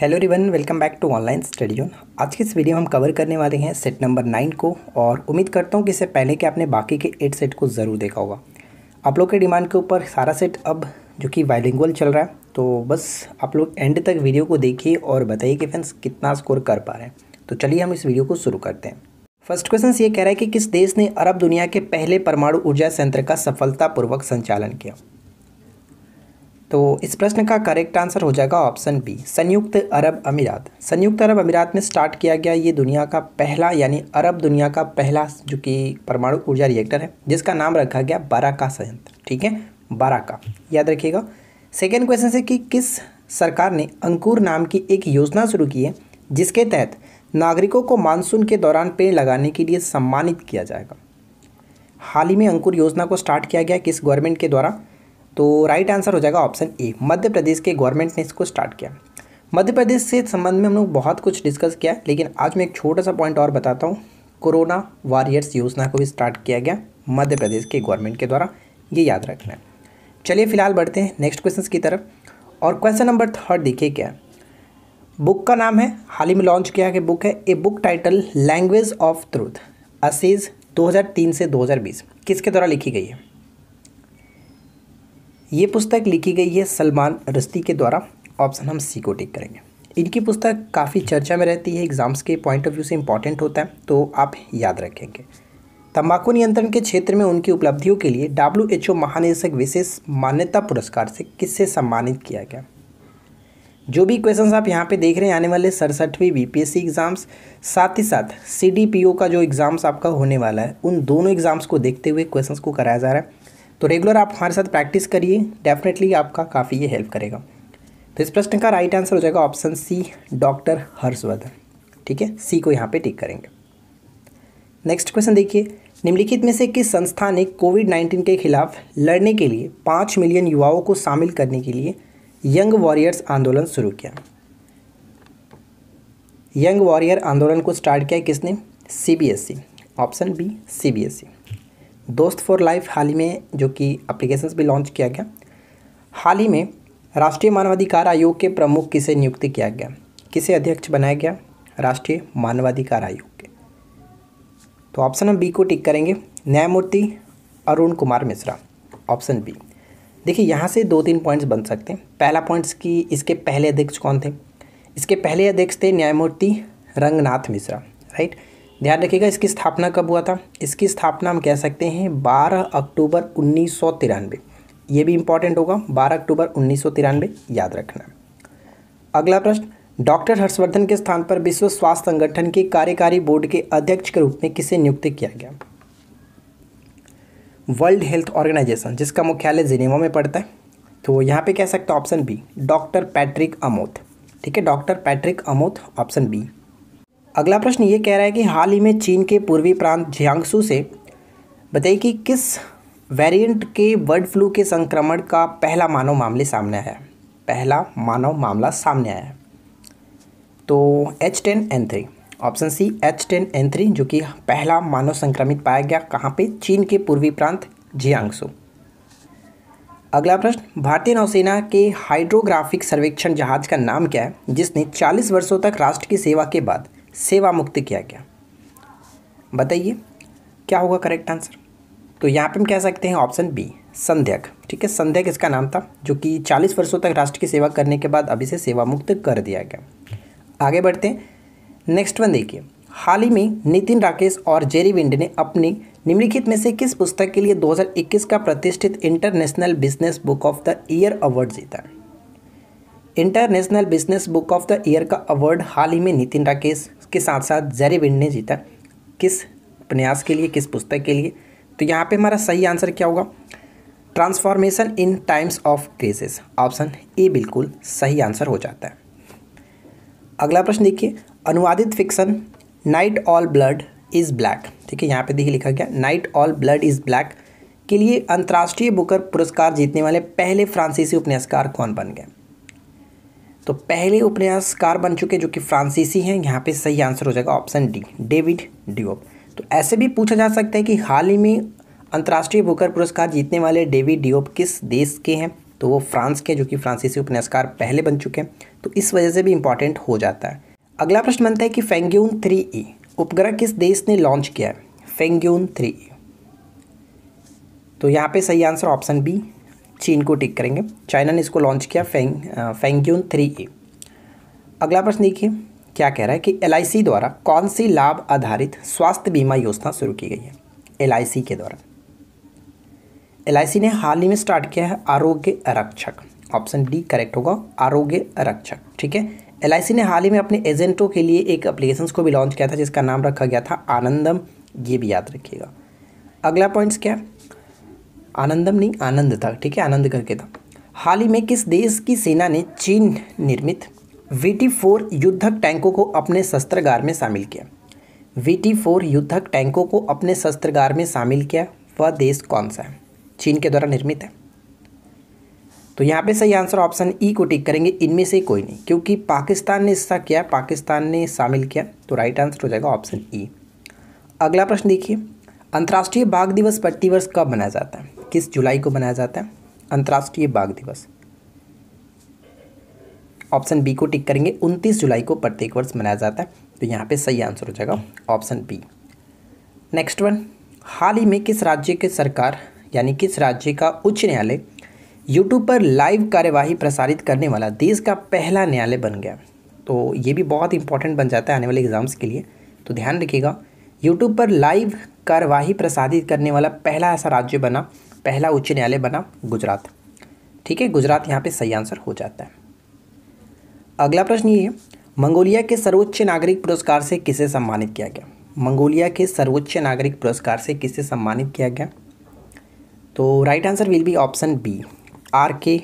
Hello रिवन welcome back to online study on आज के इस वीडियो में हम कवर करने वाले हैं सेट नंबर नाइन को और उम्मीद करता हूँ कि इससे पहले कि आपने बाकी के एट सेट को ज़रूर देखा होगा आप लोग के डिमांड के ऊपर सारा सेट अब जो कि वाइलिंगल चल रहा है तो बस आप लोग एंड तक वीडियो को देखिए और बताइए कि फ्रेंड्स कितना स्कोर कर पा रहे हैं तो चलिए हम इस वीडियो को शुरू करते हैं फर्स्ट क्वेश्चन ये कह रहा है कि किस देश ने अरब दुनिया के पहले परमाणु ऊर्जा संयंत्र का सफलतापूर्वक संचालन किया तो इस प्रश्न का करेक्ट आंसर हो जाएगा ऑप्शन बी संयुक्त अरब अमीरात संयुक्त अरब अमीरात में स्टार्ट किया गया ये दुनिया का पहला यानी अरब दुनिया का पहला जो कि परमाणु ऊर्जा रिएक्टर है जिसका नाम रखा गया बाराका संयंत्र ठीक है बाराका याद रखिएगा सेकेंड क्वेश्चन से कि किस सरकार ने अंकुर नाम की एक योजना शुरू की है जिसके तहत नागरिकों को मानसून के दौरान पेड़ लगाने के लिए सम्मानित किया जाएगा हाल ही में अंकुर योजना को स्टार्ट किया गया किस गवर्नमेंट के द्वारा तो राइट आंसर हो जाएगा ऑप्शन ए मध्य प्रदेश के गवर्नमेंट ने इसको स्टार्ट किया मध्य प्रदेश से संबंध में हम लोग बहुत कुछ डिस्कस किया लेकिन आज मैं एक छोटा सा पॉइंट और बताता हूँ कोरोना वॉरियर्स योजना को भी स्टार्ट किया गया मध्य प्रदेश के गवर्नमेंट के द्वारा ये याद रखना है चलिए फिलहाल बढ़ते हैं नेक्स्ट क्वेश्चन की तरफ और क्वेश्चन नंबर थर्ड देखिए क्या बुक का नाम है हाल ही में लॉन्च किया गया बुक है a book title language of truth essays 2003 से 2020 किसके द्वारा लिखी गई है ये पुस्तक लिखी गई है सलमान रस्ती के द्वारा ऑप्शन हम सी को टिक करेंगे इनकी पुस्तक काफ़ी चर्चा में रहती है एग्ज़ाम्स के पॉइंट ऑफ व्यू से इंपॉर्टेंट होता है तो आप याद रखेंगे तंबाकू नियंत्रण के क्षेत्र में उनकी उपलब्धियों के लिए डब्ल्यू एच ओ महानिदेशक विशेष मान्यता पुरस्कार से किससे सम्मानित किया गया जो भी क्वेश्चंस आप यहाँ पे देख रहे हैं आने वाले सड़सठवीं बीपीएससी एग्ज़ाम्स साथ ही साथ सीडीपीओ का जो एग्ज़ाम्स आपका होने वाला है उन दोनों एग्ज़ाम्स को देखते हुए क्वेश्चंस को कराया जा रहा है तो रेगुलर आप हमारे साथ प्रैक्टिस करिए डेफिनेटली आपका काफ़ी ये हेल्प करेगा तो इस प्रश्न का राइट आंसर हो जाएगा ऑप्शन सी डॉक्टर हर्षवर्धन ठीक है सी को यहाँ पे टिक करेंगे नेक्स्ट क्वेश्चन देखिए निम्नलिखित में से किस संस्था ने कोविड नाइन्टीन के खिलाफ लड़ने के लिए पाँच मिलियन युवाओं को शामिल करने के लिए यंग वॉरियर्स आंदोलन शुरू किया यंग वॉरियर आंदोलन को स्टार्ट किया किसने सी ऑप्शन बी सी दोस्त फॉर लाइफ हाल ही में जो कि अप्लीकेशन भी लॉन्च किया गया हाल ही में राष्ट्रीय मानवाधिकार आयोग के प्रमुख किसे नियुक्ति किया गया किसे अध्यक्ष बनाया गया राष्ट्रीय मानवाधिकार आयोग के तो ऑप्शन हम बी को टिक करेंगे न्यायमूर्ति अरुण कुमार मिश्रा ऑप्शन बी देखिए यहाँ से दो तीन पॉइंट्स बन सकते हैं पहला पॉइंट्स कि इसके पहले अध्यक्ष कौन थे इसके पहले अध्यक्ष थे न्यायमूर्ति रंगनाथ मिश्रा राइट ध्यान रखिएगा इसकी स्थापना कब हुआ था इसकी स्थापना हम कह सकते हैं 12 अक्टूबर उन्नीस ये भी इम्पॉर्टेंट होगा 12 अक्टूबर उन्नीस याद रखना अगला प्रश्न डॉक्टर हर्षवर्धन के स्थान पर विश्व स्वास्थ्य संगठन के कार्यकारी बोर्ड के अध्यक्ष के रूप में किसे नियुक्त किया गया वर्ल्ड हेल्थ ऑर्गेनाइजेशन जिसका मुख्यालय जिनेवा में पड़ता है तो यहाँ पे कह सकते हैं option B doctor Patrick Amoth ठीक है doctor Patrick Amoth option B अगला प्रश्न ये कह रहा है कि हाल ही में चीन के पूर्वी प्रांत झियांगसू से बताइए कि किस वेरिएंट के बर्ड फ्लू के संक्रमण का पहला मानव मामले सामने आया पहला मानव मामला सामने आया तो H ten N three option C H ten N three जो कि पहला मानव संक्रमित पाया गया कहाँ पे चीन के पूर्वी प्रांत झियांगसू अगला प्रश्न भारतीय नौसेना के हाइड्रोग्राफिक सर्वेक्षण जहाज का नाम क्या है जिसने 40 वर्षों तक राष्ट्र की सेवा के बाद सेवा मुक्त किया गया बताइए क्या होगा करेक्ट आंसर तो यहाँ पे हम कह सकते हैं ऑप्शन बी संध्यक ठीक है संध्यक इसका नाम था जो कि 40 वर्षों तक राष्ट्र की सेवा करने के बाद अभी से सेवा मुक्त कर दिया गया आगे बढ़ते हैं नेक्स्ट वन देखिए हाल ही में नितिन राकेश और जेरी विंड ने अपनी निम्नलिखित में से किस पुस्तक के लिए 2021 का प्रतिष्ठित international business book of the year award जीता international business book of the year का अवार्ड हाल ही में नितिन राकेश के साथ साथ बिंड ने जीता किस उपन्यास के लिए किस पुस्तक के लिए तो यहाँ पे हमारा सही आंसर क्या होगा transformation in times of crazes option A बिल्कुल सही आंसर हो जाता है अगला प्रश्न देखिए अनुवादित fiction night all blood is black ठीक है यहाँ पे देखिए लिखा गया night all blood is black के लिए अंतर्राष्ट्रीय बुकर पुरस्कार जीतने वाले पहले फ्रांसीसी उपन्यासकार कौन बन गए तो पहले उपन्यासकार बन चुके जो कि फ्रांसीसी हैं यहाँ पे सही आंसर हो जाएगा ऑप्शन डी डेविड ड्यूब तो ऐसे भी पूछा जा सकता है कि हाल ही में अंतर्राष्ट्रीय बुकर पुरस्कार जीतने वाले डेविड डिओप किस देश के हैं तो वो फ्रांस के जो कि फ्रांसीसी उपन्यासकार पहले बन चुके हैं तो इस वजह से भी इम्पॉर्टेंट हो जाता है अगला प्रश्न बनता है कि फेंग्यून थ्री ई उपग्रह किस देश ने लॉन्च किया है फेंग्यून थ्री ई तो यहाँ पे सही आंसर ऑप्शन बी चीन को टिक करेंगे चाइना ने इसको लॉन्च किया फेंग फेंग्यून थ्री ए अगला प्रश्न देखिए क्या कह रहा है कि एल द्वारा कौन सी लाभ आधारित स्वास्थ्य बीमा योजना शुरू की गई है एल के द्वारा एल ने हाल ही में स्टार्ट किया है आरोग्य रक्षक ऑप्शन डी करेक्ट होगा आरोग्य रक्षक ठीक है एल ने हाल ही में अपने एजेंटों के लिए एक अप्लीकेशन को भी लॉन्च किया था जिसका नाम रखा गया था आनंदम ये भी याद रखिएगा अगला पॉइंट्स क्या है आनंदम नहीं आनंद था ठीक है आनंद करके था हाल ही में किस देश की सेना ने चीन निर्मित वी टी फोर युद्धक टैंकों को अपने शस्त्रगार में शामिल किया वी टी फोर युद्धक टैंकों को अपने शस्त्रगार में शामिल किया वह देश कौन सा है चीन के द्वारा निर्मित है तो यहाँ पे सही आंसर ऑप्शन ई e को टिक करेंगे इनमें से कोई नहीं क्योंकि पाकिस्तान ने इसका किया पाकिस्तान ने शामिल किया तो राइट आंसर हो जाएगा ऑप्शन ई e। अगला प्रश्न देखिए अंतर्राष्ट्रीय बाघ दिवस प्रतिवर्ष कब मनाया जाता है किस जुलाई को मनाया जाता है अंतर्राष्ट्रीय बाघ दिवस ऑप्शन बी को टिक करेंगे 29 जुलाई को प्रत्येक वर्ष मनाया जाता है तो यहाँ पे सही आंसर हो जाएगा ऑप्शन बी नेक्स्ट वन हाल ही में किस राज्य की सरकार यानी किस राज्य का उच्च न्यायालय यूट्यूब पर लाइव कार्यवाही प्रसारित करने वाला देश का पहला न्यायालय बन गया तो ये भी बहुत इंपॉर्टेंट बन जाता है आने वाले एग्ज़ाम्स के लिए तो ध्यान रखिएगा यूट्यूब पर लाइव कार्यवाही प्रसारित करने वाला पहला ऐसा राज्य बना पहला उच्च न्यायालय बना गुजरात ठीक है गुजरात यहाँ पे सही आंसर हो जाता है अगला प्रश्न ये मंगोलिया के सर्वोच्च नागरिक पुरस्कार से किसे सम्मानित किया गया मंगोलिया के सर्वोच्च नागरिक पुरस्कार से किसे सम्मानित किया गया तो right answer will be option B R K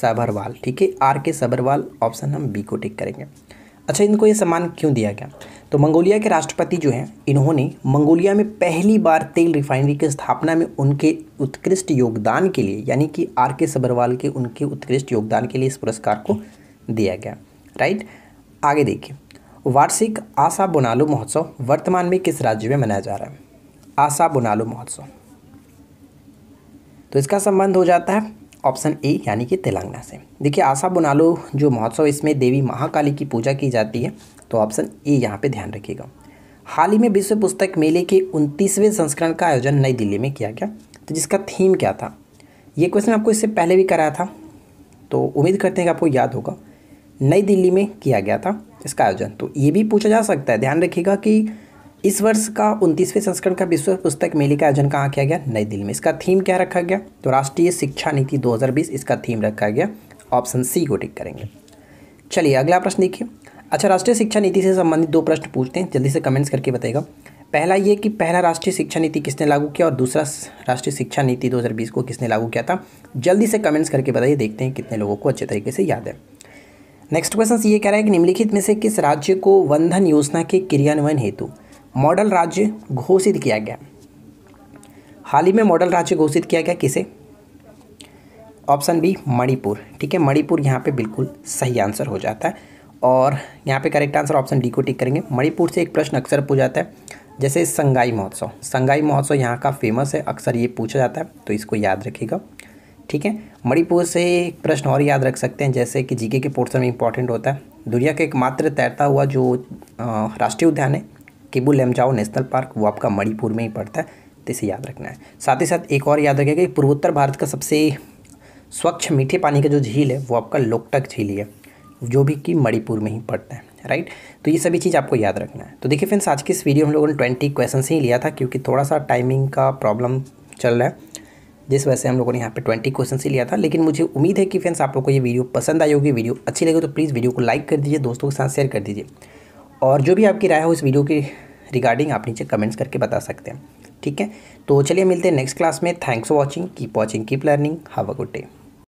Sabharwal ठीक है आर के सबरवाल ऑप्शन हम बी को टिक करेंगे अच्छा इनको ये सम्मान क्यों दिया गया तो मंगोलिया के राष्ट्रपति जो हैं इन्होंने मंगोलिया में पहली बार तेल रिफाइनरी की स्थापना में उनके उत्कृष्ट योगदान के लिए यानी कि आर के सबरवाल के उनके उत्कृष्ट योगदान के लिए इस पुरस्कार को दिया गया राइट आगे देखिए वार्षिक आशा बोनालो महोत्सव वर्तमान में किस राज्य में मनाया जा रहा है आशा बोनालो महोत्सव तो इसका संबंध हो जाता है ऑप्शन ए यानी कि तेलंगाना से देखिए आशा बोनालो जो महोत्सव इसमें देवी महाकाली की पूजा की जाती है तो ऑप्शन ए यहाँ पे ध्यान रखिएगा हाल ही में विश्व पुस्तक मेले के उनतीसवें संस्करण का आयोजन नई दिल्ली में किया गया तो जिसका थीम क्या था ये क्वेश्चन आपको इससे पहले भी कराया था तो उम्मीद करते हैं कि आपको याद होगा नई दिल्ली में किया गया था इसका आयोजन तो ये भी पूछा जा सकता है ध्यान रखिएगा कि इस वर्ष का उनतीसवें संस्करण का विश्व पुस्तक मेले का आयोजन कहाँ किया गया नई दिल्ली में इसका थीम क्या रखा गया तो राष्ट्रीय शिक्षा नीति 2020 इसका थीम रखा गया ऑप्शन सी को टिक करेंगे चलिए अगला प्रश्न देखिए अच्छा राष्ट्रीय शिक्षा नीति से संबंधित दो प्रश्न पूछते हैं जल्दी से कमेंट्स करके बताएगा पहला ये कि पहला राष्ट्रीय शिक्षा नीति किसने लागू किया और दूसरा राष्ट्रीय शिक्षा नीति 2020 को किसने लागू किया था जल्दी से कमेंट्स करके बताइए देखते हैं कितने लोगों को अच्छे तरीके से याद है नेक्स्ट क्वेश्चन ये कह रहा है कि निम्नलिखित में से किस राज्य को वंधन योजना के क्रियान्वयन हेतु मॉडल राज्य घोषित किया गया हाल ही में मॉडल राज्य घोषित किया गया किसे ऑप्शन बी मणिपुर ठीक है मणिपुर यहाँ पे बिल्कुल सही आंसर हो जाता है और यहाँ पे करेक्ट आंसर ऑप्शन डी को टिक करेंगे मणिपुर से एक प्रश्न अक्सर पूछा जाता है जैसे संगाई महोत्सव संगाई महोत्सव यहाँ का फेमस है अक्सर ये पूछा जाता है तो इसको याद रखिएगा ठीक है मणिपुर से एक प्रश्न और याद रख सकते हैं जैसे कि जीके के पोर्सन में इंपॉर्टेंट होता है दुनिया का एकमात्र तैरता हुआ जो राष्ट्रीय उद्यान है किबू लेमजाओ नेशनल पार्क वो आपका मणिपुर में ही पड़ता है तो इसे याद रखना है साथ ही साथ एक और याद रखेगा कि पूर्वोत्तर भारत का सबसे स्वच्छ मीठे पानी का जो झील है वो आपका लोकटक झील है जो भी कि मणिपुर में ही पढ़ते हैं राइट तो ये सभी चीज़ आपको याद रखना है तो देखिए फ्रेंड्स आज की इस वीडियो हम लोगों ने ट्वेंटी क्वेश्चन ही लिया था क्योंकि थोड़ा सा टाइमिंग का प्रॉब्लम चल रहा है जिस वजह से हम लोगों ने यहाँ पे ट्वेंटी क्वेश्चन ही लिया था लेकिन मुझे उम्मीद है कि फ्रेंड्स आप लोग को ये वीडियो पसंद आई होगी वीडियो अच्छी लगे तो प्लीज़ वीडियो को लाइक कर दीजिए दोस्तों के साथ शेयर कर दीजिए और जो भी आपकी राय हो इस वीडियो की रिगार्डिंग आप नीचे कमेंट्स करके बता सकते हैं ठीक है तो चलिए मिलते हैं नेक्स्ट क्लास में thanks for watching keep watching keep learning have a good day